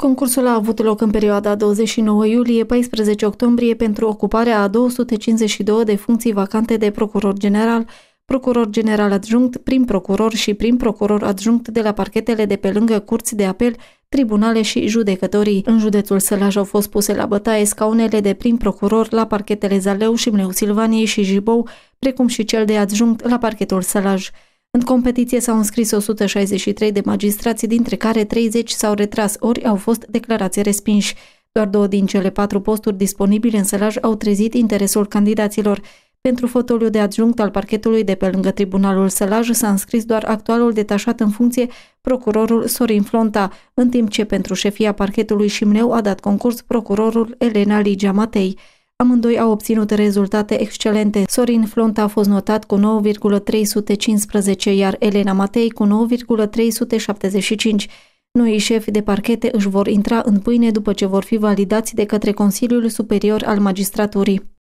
Concursul a avut loc în perioada 29 iulie-14 octombrie pentru ocuparea a 252 de funcții vacante de procuror general, procuror general adjunct, prim procuror și prim procuror adjunct de la parchetele de pe lângă curți de apel, tribunale și judecătorii. În județul Sălaj au fost puse la bătaie scaunele de prim procuror la parchetele Zaleu și Mleu Silvaniei și Jibou, precum și cel de adjunct la parchetul Sălaj. În competiție s-au înscris 163 de magistrați, dintre care 30 s-au retras ori au fost declarați respinși. Doar două din cele patru posturi disponibile în sălaj au trezit interesul candidaților. Pentru fotoliu de adjunct al parchetului de pe lângă tribunalul Sălaj s-a înscris doar actualul detașat în funcție, procurorul Sorin Flonta, în timp ce pentru șefia parchetului Șimneu a dat concurs procurorul Elena Ligia Matei. Amândoi au obținut rezultate excelente. Sorin Flonta a fost notat cu 9,315, iar Elena Matei cu 9,375. Noi șefi de parchete își vor intra în pâine după ce vor fi validați de către Consiliul Superior al Magistraturii.